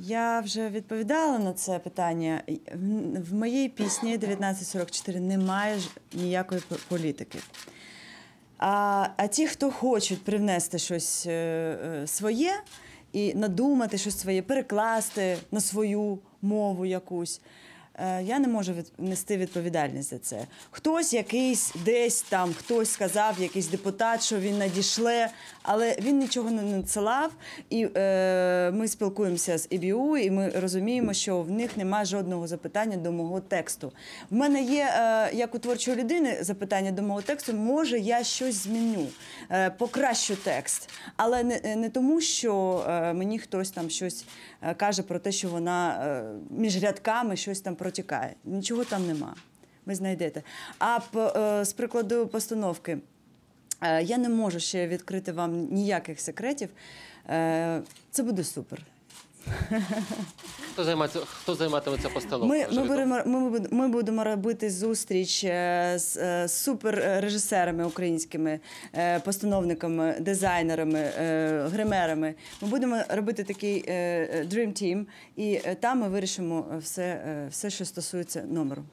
Я вже відповідала на це питання. В моїй пісні 1944 немає ніякої політики. А а ті, хто хочуть привнести щось е, е, своє і надумати щось своє, перекласти на свою мову якусь. Е, я не можу нести відповідальність за це. Хтось якийсь десь там, хтось сказав, якийсь депутат, що він надішле, але він нічого не надсилав. І е, ми спілкуємося з ІБІУ, і ми розуміємо, що в них немає жодного запитання до мого тексту. В мене є е, як у творчої людини запитання до мого тексту. Може, я щось зміню, е, покращу текст, але не, е, не тому, що е, мені хтось там щось каже про те, що вона між рядками щось там про протікає. Нічого там нема. Ви знайдете. А е, з прикладу постановки е, я не можу ще відкрити вам ніяких секретів. Е, це буде супер. Хто займається, хто займатиметься постановкою? Ми, ми, беремо, ми, ми будемо робити зустріч е, з е, суперрежисерами українськими, е, постановниками, дизайнерами, гримерами. Ми будемо робити такий Dream Team, і там ми вирішимо все, все, що стосується номеру.